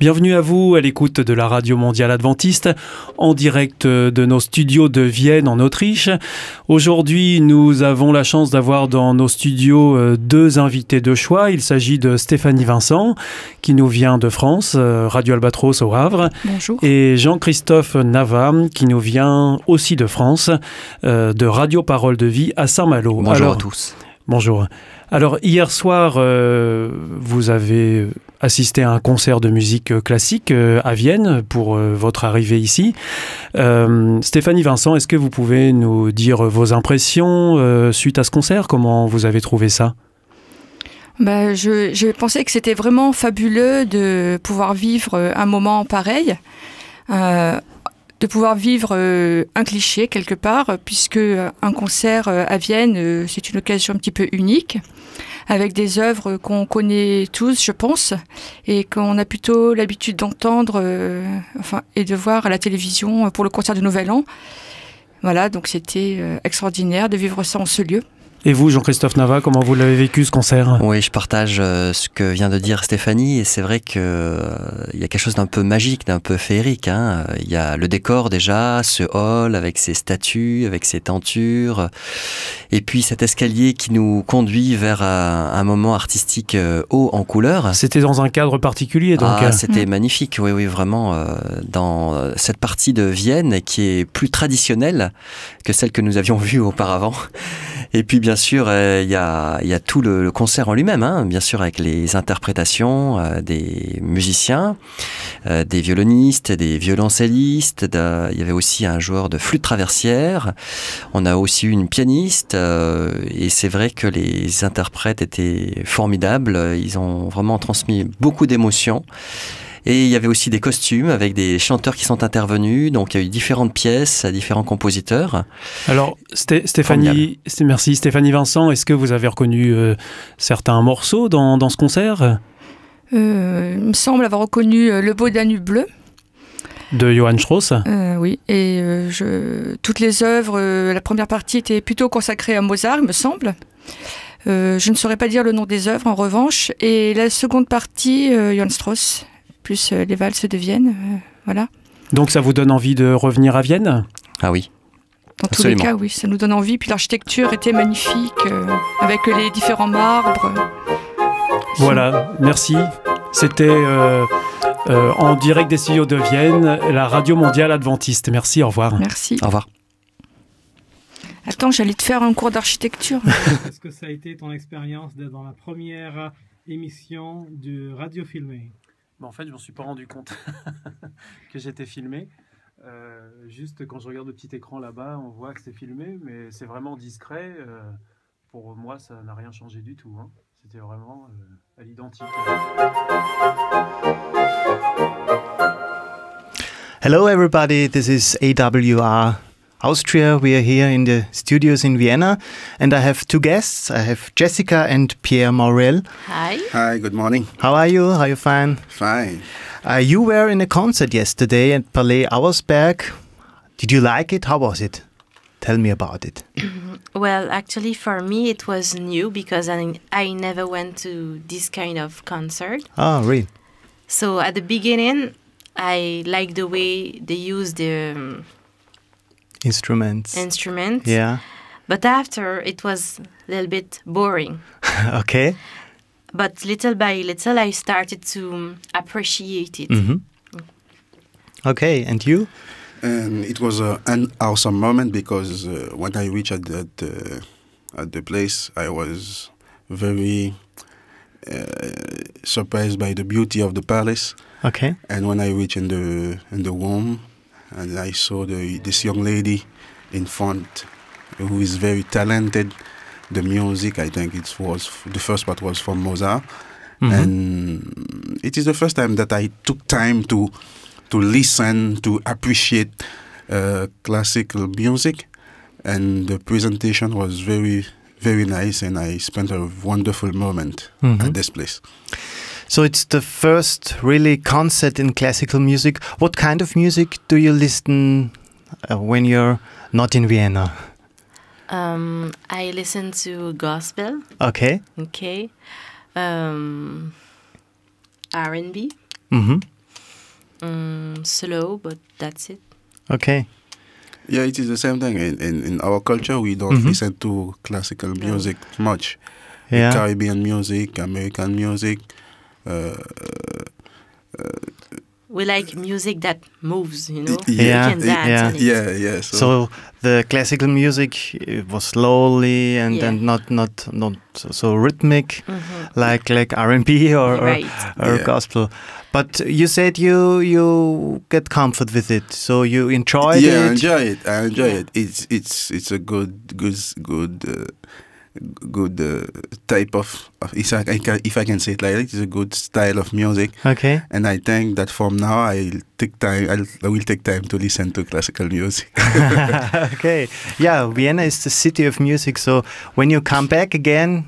Bienvenue à vous à l'écoute de la Radio Mondiale Adventiste en direct de nos studios de Vienne en Autriche. Aujourd'hui, nous avons la chance d'avoir dans nos studios euh, deux invités de choix. Il s'agit de Stéphanie Vincent qui nous vient de France, euh, Radio Albatros au Havre. Bonjour. Et Jean-Christophe Navam qui nous vient aussi de France, euh, de Radio Parole de Vie à Saint-Malo. Bonjour à tous. Bonjour. Alors hier soir, vous avez assister à un concert de musique euh, classique euh, à Vienne pour euh, votre arrivée ici. Stéphanie Vincent, est-ce que vous pouvez nous dire vos impressions suite à ce concert Comment vous avez trouvé ça bah, je, pensais que c'était vraiment fabuleux de pouvoir vivre un moment pareil de pouvoir vivre euh, un cliché quelque part, puisque euh, un concert euh, à Vienne, c'est une occasion un petit peu unique avec des œuvres qu'on connaît tous, je pense, et qu'on a plutôt l'habitude d'entendre enfin, et de voir à la télévision pour le concert de Nouvel An. Voilà, donc c'était extraordinaire de vivre ça en ce lieu. Et vous, Jean-Christophe Nava, comment vous l'avez vécu ce concert Oui, je partage euh, ce que vient de dire Stéphanie, et c'est vrai qu'il euh, y a quelque chose d'un peu magique, d'un peu féerique. Hein. Euh, il y a le décor déjà, ce hall avec ses statues, avec ses tentures, et puis cet escalier qui nous conduit vers un, moment artistique haut en couleur. C'était dans un cadre particulier, donc. Ah, c'était mm. magnifique, oui, oui, vraiment, dans cette partie de Vienne qui est plus traditionnelle que celle que nous avions vue auparavant. Et puis, bien bien sûr, euh, il y, a, tout le, concert en lui-même, hein, bien sûr, avec les interprétations euh, des musiciens, euh, des violonistes, des violoncellistes. Il y avait aussi un joueur de flûte traversière. On a aussi eu une pianiste. et c'est vrai que les interprètes étaient formidables. Ils ont vraiment transmis beaucoup d'émotions. Et il y avait aussi des costumes avec des chanteurs qui sont intervenus. Donc il y a eu différentes pièces à différents compositeurs. Alors Stéphanie, merci Stéphanie Vincent, est-ce que vous avez reconnu euh, certains morceaux dans, ce concert euh, Il me semble avoir reconnu euh, Le Beau Danube Bleu. De Johann Strauss Oui, et toutes les œuvres, la première partie était plutôt consacrée à Mozart, il me semble. je ne saurais pas dire le nom des œuvres en revanche. Et la seconde partie, Johann Strauss, plus euh, les valses de Vienne. Euh, voilà. Donc ça vous donne envie de revenir à Vienne Ah oui. Dans tous les cas, oui, ça nous donne envie. Puis l'architecture était magnifique, euh, avec les différents marbres. Voilà, merci. C'était en direct des studios de Vienne, la radio mondiale adventiste. Merci, au revoir. Merci. Au revoir. Attends, j'allais te faire un cours d'architecture. Est-ce que ça a été ton expérience dans la première émission du Radio mais en fait, je m'en suis pas rendu compte que j'étais filmé. Euh, juste quand je regarde le petit écran là-bas, on voit que c'est filmé, mais c'est vraiment discret. Euh, pour moi, ça n'a rien changé du tout. Hein. C'était vraiment euh, à l'identique. Hello everybody, this is AWR Austria. We are here in the studios in Vienna, and I have two guests. I have Jessica and Pierre Morel. Hi. Hi. Good morning. How are you? How are you fine? Fine. Uh, you were in a concert yesterday at Palais Auersberg. Did you like it? How was it? Tell me about it. well, actually, for me, it was new because I, I never went to this kind of concert. Oh, really? So at the beginning, I like the way they use the um, instruments. Instruments. Yeah. But after it was a little bit boring. okay. But little by little, I started to appreciate it. Mm -hmm. Okay, and you? Um, it was uh, an awesome moment because uh, when I reached at the, at the, uh, at the place, I was very uh, surprised by the beauty of the palace. Okay. And when I reached in the in the room, and I saw the, this young lady in front who is very talented. The music, I think it was the first part was from Mozart, mm -hmm. and it is the first time that I took time to to listen to appreciate uh, classical music, and the presentation was very very nice, and I spent a wonderful moment mm -hmm. at this place. So it's the first really concert in classical music. What kind of music do you listen uh, when you're not in Vienna? Um, I listen to gospel. Okay. Okay. Um, R and B. Mm-hmm. Um, slow, but that's it. Okay. Yeah, it is the same thing. In in, in our culture, we don't mm -hmm. listen to classical music much. Yeah. Caribbean music, American music we like music that moves, you know. Yeah, you yeah, yeah, yeah. So. so. the classical music was slowly and, yeah. and not not not so rhythmic, mm -hmm. like like R and B or right. or, or yeah. gospel. But you said you you get comfort with it, so you enjoy yeah, it. Yeah, I enjoy it. I enjoy yeah. it. It's it's it's a good good good. Uh, good uh, type of, of if, I, I can, if I can say it like that, it's a good style of music. Okay. And I think that from now I'll take time. I'll, I will take time to listen to classical music. okay. Yeah, Vienna is the city of music. So when you come back again,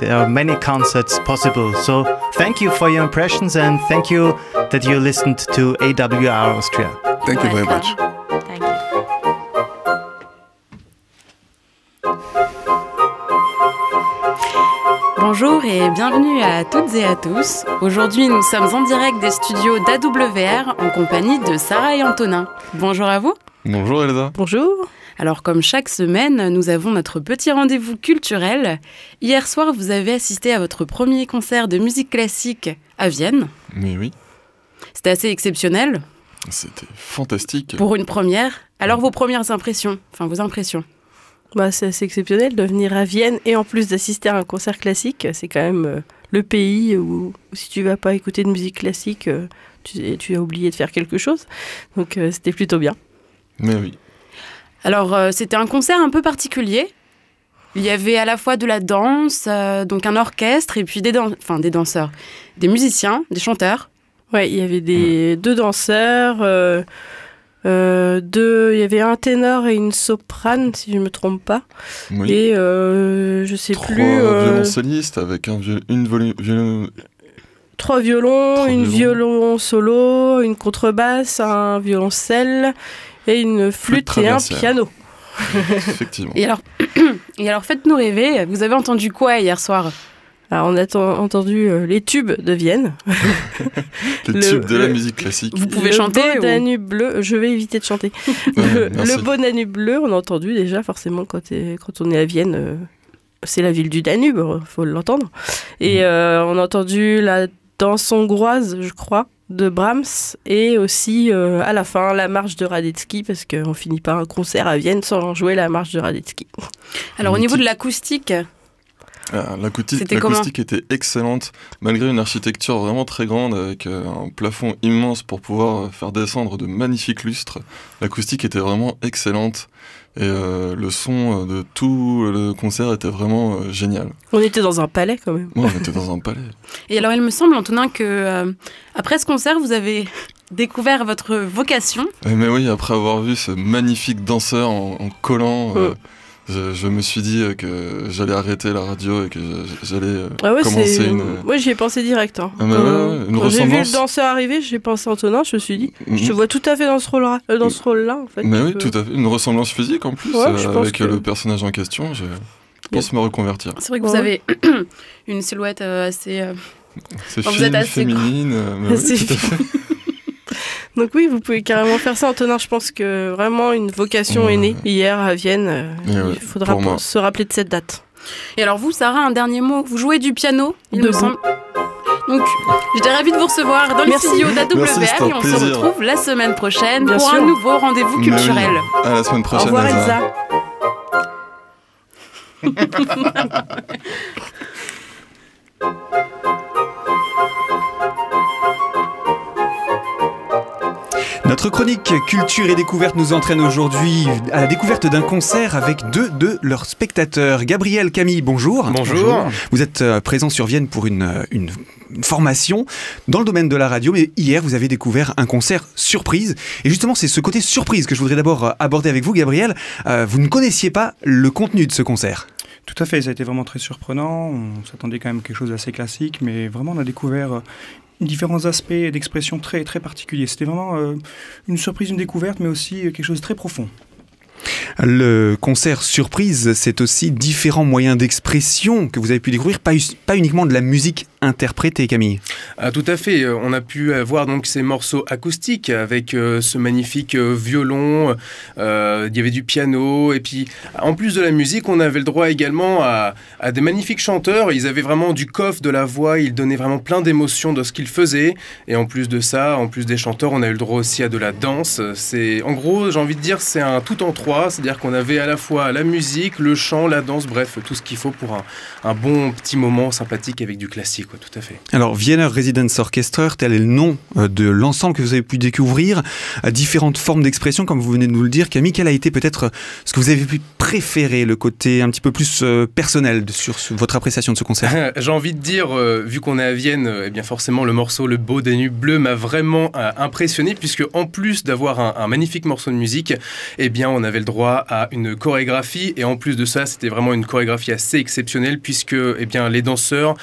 there are many concerts possible. So thank you for your impressions and thank you that you listened to AWR Austria. Thank you very much. Thank you. Bonjour et bienvenue à toutes et à tous. Aujourd'hui, nous sommes en direct des studios d'AWR en compagnie de Sarah et Antonin. Bonjour à vous. Bonjour Elsa. Bonjour. Alors comme chaque semaine, nous avons notre petit rendez-vous culturel. Hier soir, vous avez assisté à votre premier concert de musique classique à Vienne. Oui, oui. C'était assez exceptionnel. C'était fantastique. Pour une première. Alors vos premières impressions, enfin vos impressions. Bah, c'est assez exceptionnel de venir à Vienne et en plus d'assister à un concert classique. C'est quand même euh, le pays où, si tu vas pas écouter de musique classique, euh, tu, tu, as oublié de faire quelque chose. Donc euh, c'était plutôt bien. Mais oui. Alors c'était un concert un peu particulier. Il y avait à la fois de la danse, donc un orchestre et puis des, enfin, des danseurs, des musiciens, des chanteurs. Ouais, il y avait des deux danseurs euh, il y avait un ténor et une soprane, si je me trompe pas. Et euh, je sais plus. Trois euh, violoncellistes avec un une Trois violons, une violon solo, une contrebasse, un violoncelle et une flûte, flûte et un piano. Effectivement. et alors, et alors faites-nous rêver. Vous avez entendu quoi hier soir alors on a entendu euh, les tubes de Vienne. les tubes de la musique classique. Vous pouvez le chanter beau Danube bleu, je vais éviter de chanter. le, beau Danube bleu, on a entendu déjà forcément quand, quand on est à Vienne. Euh, c'est la ville du Danube, faut l'entendre. Et mm. euh, on a entendu la danse hongroise, je crois, de Brahms, et aussi à la fin la marche de Radetzky, parce qu'on finit pas un concert à Vienne sans jouer la marche de Radetzky. Alors au niveau de l'acoustique, ah, l'acoustique était, excellente, malgré une architecture vraiment très grande avec euh, un plafond immense pour pouvoir euh, faire descendre de magnifiques lustres. L'acoustique était vraiment excellente et euh, le son de tout le concert était vraiment génial. On était dans un palais quand même. Oui, on était dans un palais. Et alors il me semble, Antonin, que après ce concert, vous avez découvert votre vocation. Eh, mais oui, après avoir vu ce magnifique danseur en, collant. Mm. Je, me suis dit euh, que j'allais arrêter la radio et que j'allais euh, ah commencer une. Moi, j'y ai pensé direct. Hein. Ah bah quand j'ai vu le danseur arriver, j'ai pensé Antonin, je me suis dit, mm-hmm. je te vois tout à fait dans ce rôle-là, euh, dans ce rôle-là, en fait. Mais oui, tout à fait. Une ressemblance physique en plus avec que... le personnage en question. Je pense me reconvertir. C'est vrai que vous avez une silhouette assez. C'est vous assez féminine. Mais Donc oui, vous pouvez carrément faire ça. Antonin, je pense que vraiment une vocation est née mmh. hier à Vienne. Eh euh, il faudra se rappeler de cette date. Et alors vous, Sarah, un dernier mot. Vous jouez du piano il me semble. Donc, j'étais ravie de vous recevoir dans Merci. le studio et on se retrouve la semaine prochaine pour un nouveau rendez-vous culturel. À la semaine prochaine. Au revoir, Elsa. Notre chronique culture et découverte nous entraîne aujourd'hui à la découverte d'un concert avec deux de leurs spectateurs. Gabriel Camille, bonjour. Bonjour. Vous êtes euh, présent sur Vienne pour euh, une, formation dans le domaine de la radio, mais hier vous avez découvert un concert surprise. Et justement, c'est ce côté surprise que je voudrais d'abord euh, aborder avec vous, Gabriel. vous ne connaissiez pas le contenu de ce concert. Tout à fait, ça a été vraiment très surprenant. On s'attendait quand même à quelque chose d'assez classique, mais vraiment on a découvert euh, différents aspects d'expression très, très particuliers. C'était vraiment euh, une surprise, une découverte, mais aussi euh, quelque chose de très profond. Le concert surprise, c'est aussi différents moyens d'expression que vous avez pu découvrir, pas uniquement de la musique interpréter, Camille. Ah, tout à fait. Euh, on a pu avoir euh, donc ces morceaux acoustiques avec euh, ce magnifique violon. il y avait du piano et puis en plus de la musique, on avait le droit également à, des magnifiques chanteurs. Ils avaient vraiment du coffre, de la voix. Ils donnaient vraiment plein d'émotions de ce qu'ils faisaient. Et en plus de ça, en plus des chanteurs, on a eu le droit aussi à de la danse. C'est en gros, j'ai envie de dire, c'est un tout en trois. C'est-à-dire qu'on avait à la fois la musique, le chant, la danse, bref, tout ce qu'il faut pour un, bon petit moment sympathique avec du classique tout à fait. Alors, Vienna Residence Orchestra, tel est le nom euh, de l'ensemble que vous avez pu découvrir, à différentes formes d'expression, comme vous venez de nous le dire. Camille, quel a été peut-être euh, ce que vous avez pu préférer, le côté un petit peu plus euh, personnel sur votre appréciation de ce concert J'ai envie de dire, vu qu'on est à Vienne, eh bien forcément, le morceau Le Beau des nuits Bleu m'a vraiment impressionné, puisque en plus d'avoir un, magnifique morceau de musique, eh bien, on avait le droit à une chorégraphie, et en plus de ça, c'était vraiment une chorégraphie assez exceptionnelle, puisque eh bien, les danseurs...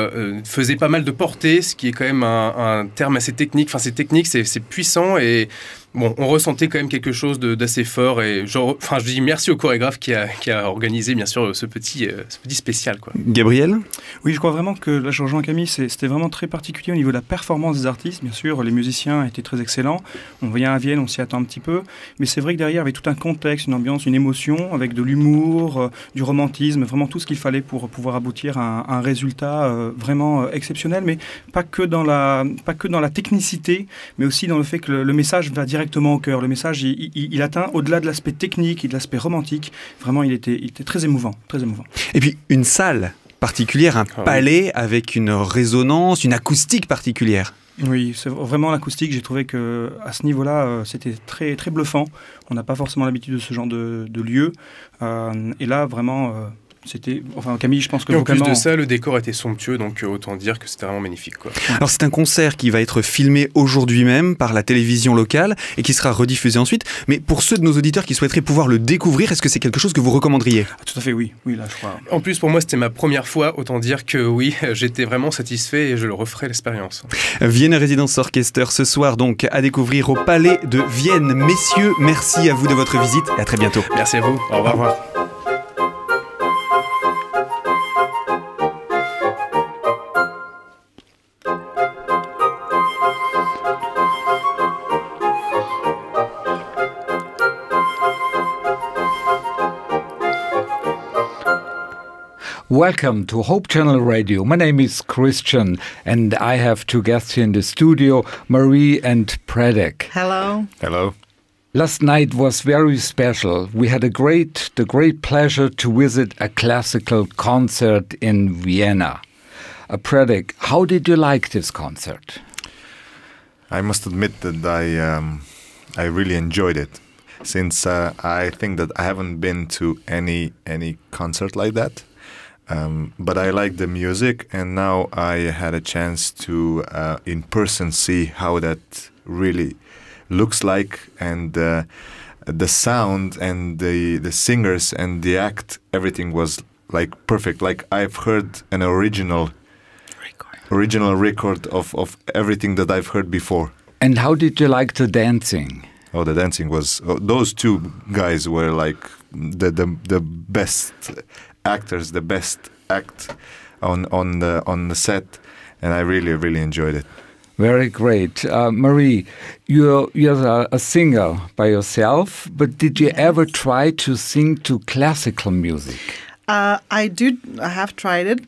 Euh, euh, faisait pas mal de portée, ce qui est quand même un, un terme assez technique. Enfin, c'est technique, c'est puissant et on ressentait quand même quelque chose d'assez fort. Et genre, je dis merci au chorégraphe qui a, organisé, bien sûr, ce petit, euh, petit spécial. Quoi. Gabriel Oui, je crois vraiment que, la Jean Camille, c'était vraiment très particulier au niveau de la performance des artistes. Bien sûr, les musiciens étaient très excellents. On vient à Vienne, on s'y attend un petit peu. Mais c'est vrai que derrière, il y avait tout un contexte, une ambiance, une émotion, avec de l'humour, euh, du romantisme, vraiment tout ce qu'il fallait pour pouvoir aboutir à un, résultat euh, vraiment exceptionnel. Mais pas que, dans la, pas que dans la technicité, mais aussi dans le fait que le message va dire directement au cœur. Le message, il, atteint au-delà de l'aspect technique et de l'aspect romantique. Vraiment, il était, très émouvant, très émouvant. Et puis, une salle particulière, un ah palais avec une résonance, une acoustique particulière. Oui, c'est vraiment l'acoustique. J'ai trouvé que à ce niveau-là, euh, c'était très très bluffant. On n'a pas forcément l'habitude de ce genre de, lieu, euh, et là, vraiment. Euh, c'était enfin Camille je pense que en plus de hein. ça le décor était somptueux donc euh, autant dire que c'était vraiment magnifique Alors c'est un concert qui va être filmé aujourd'hui même par la télévision locale et qui sera rediffusé ensuite mais pour ceux de nos auditeurs qui souhaiteraient pouvoir le découvrir est-ce que c'est quelque chose que vous recommanderiez ah, Tout à fait oui oui là je crois. En plus pour moi c'était ma première fois autant dire que oui j'étais vraiment satisfait et je le referai l'expérience. Vienne Résidence Orchestra ce soir donc à découvrir au Palais de Vienne messieurs merci à vous de votre visite et à très bientôt. Merci à vous Au revoir. Welcome to Hope Channel Radio. My name is Christian and I have two guests here in the studio, Marie and Predek. Hello. Hello. Last night was very special. We had a great the great pleasure to visit a classical concert in Vienna. Uh, Predek, how did you like this concert? I must admit that I um, I really enjoyed it since uh, I think that I haven't been to any any concert like that um, but I like the music, and now I had a chance to uh, in person see how that really looks like, and uh, the sound and the the singers and the act, everything was like perfect. Like I've heard an original record. original record of of everything that I've heard before. And how did you like the dancing? Oh, the dancing was. Oh, those two guys were like the the, the best actors, the best act on on the on the set, and I really really enjoyed it. Very great, uh, Marie. You're you're a singer by yourself, but did you ever try to sing to classical music? Uh, I do. I have tried it,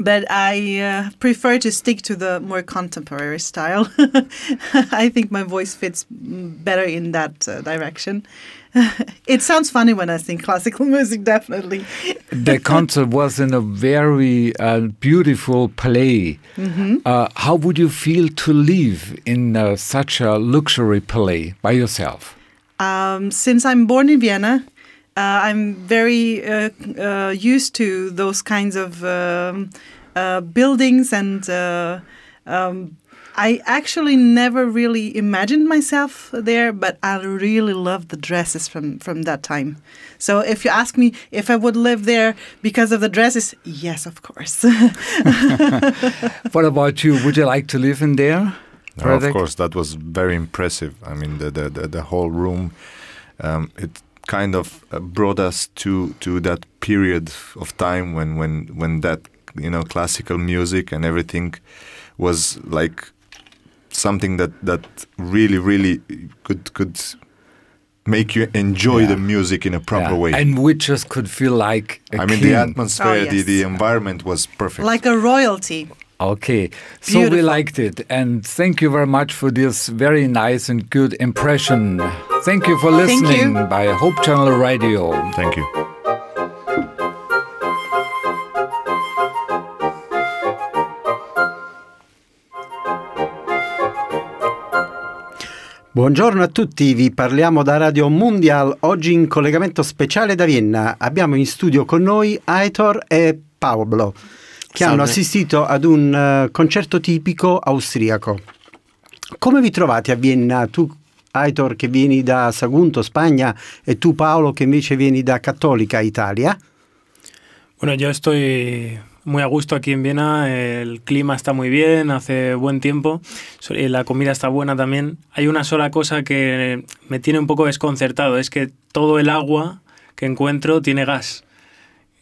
but I uh, prefer to stick to the more contemporary style. I think my voice fits better in that uh, direction. it sounds funny when I sing classical music, definitely. the concert was in a very uh, beautiful play. Mm -hmm. uh, how would you feel to live in uh, such a luxury play by yourself? Um, since I'm born in Vienna, uh, I'm very uh, uh, used to those kinds of um, buildings and um, I actually never really imagined myself there, but I really love the dresses from from that time. So if you ask me if I would live there because of the dresses, yes, of course. what about you? Would you like to live in there? No, of course, that was very impressive. I mean, the the the, the whole room, um, it kind of uh, brought us to to that period of time when when when that you know classical music and everything was like something that that really really could could make you enjoy yeah. the music in a proper yeah. way. And we just could feel like I mean, the atmosphere, oh, yes. the, the environment was perfect. Like a royalty. Okay, so we liked it. And thank you very much for this very nice and good impression. Thank you for listening you. by Hope Channel Radio. Thank you. Buongiorno a tutti, vi parliamo da Radio Mundial, oggi in collegamento speciale da Vienna. Abbiamo in studio con noi Aitor e Pablo, che Salve. hanno assistito ad un eh, concerto tipico austriaco. Come vi trovate a Vienna? Tu, Aitor, che vieni da Sagunto, Spagna, e tu, Paolo, che invece vieni da Cattolica, Italia? Bueno, yo estoy muy a gusto aquí en Viena, el clima está muy bien, hace buen tiempo, eh, la comida está buena también. Hay una sola cosa que me tiene un poco desconcertado, es que todo el agua que encuentro tiene gas.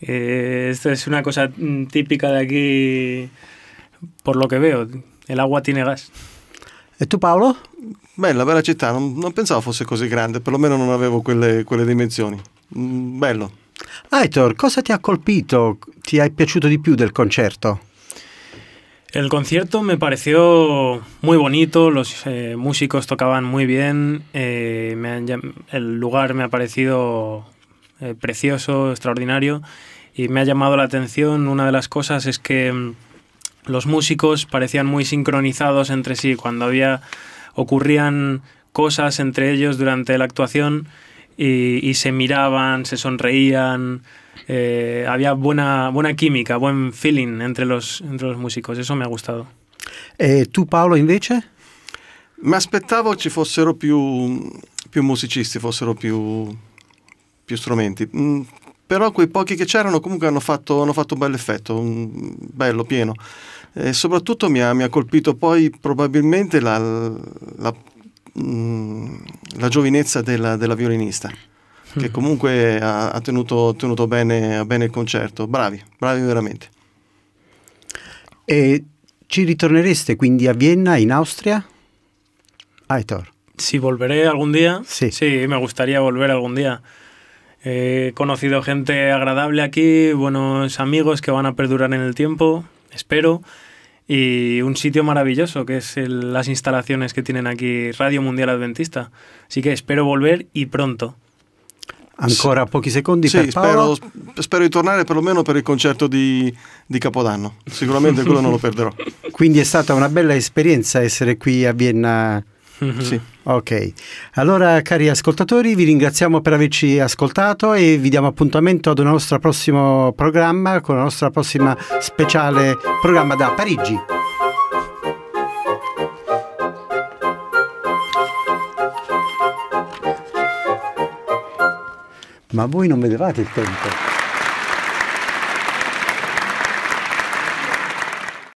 Eh, esta es una cosa mm, típica de aquí, por lo que veo, el agua tiene gas. ¿Y tú, Paolo? Bella, bella ciudad, no pensaba que fuese così grande, por non avevo quelle, quelle dimensioni. dimensiones. Mm, bello. Aitor, cosa te ha colpito, ¿Te ha piaciuto de più del concierto? El concierto me pareció muy bonito, los eh, músicos tocaban muy bien, eh, el lugar me ha parecido eh, precioso, extraordinario y me ha llamado la atención una de las cosas es que mm, los músicos parecían muy sincronizados entre sí cuando había ocurrían cosas entre ellos durante la actuación y, y se miraban, se sonreían. Eh, había buena, buena química, buen feeling entre los, entre los músicos, eso me ha gustado. E eh, tu Paolo invece? Mi aspettavo ci fossero più, più musicisti, fossero più, più strumenti, mm, però quei pochi che c'erano comunque hanno fatto, hanno fatto, un bel effetto, un bello, pieno. E soprattutto mi ha, mi ha colpito poi probabilmente la, la Mm, la giovinezza della, della violinista che mm. comunque ha, ha tenuto, tenuto bene, bene, il concerto. Bravi, bravi veramente. E ci ritornereste quindi a Vienna, in Austria? Aitor. Si volveré algún día. Sí. sí, me gustaría volver algún día. Eh, he conocido gente agradable aquí, buenos amigos que van a perdurar en el tiempo, espero y un sitio maravilloso que es el, las instalaciones que tienen aquí Radio Mundial Adventista. Así que espero volver y pronto. Ancora pochi secondi sì, per Paolo. Spero, spero, di tornare perlomeno per il concerto di, di Capodanno. Sicuramente quello non lo perderò. Quindi è stata una bella esperienza essere qui a Vienna Mhm. Sì. Ok, allora cari ascoltatori vi ringraziamo per averci ascoltato e vi diamo appuntamento ad un nostro prossimo programma con la nostra prossima speciale programma da Parigi. Ma voi non vedevate il tempo?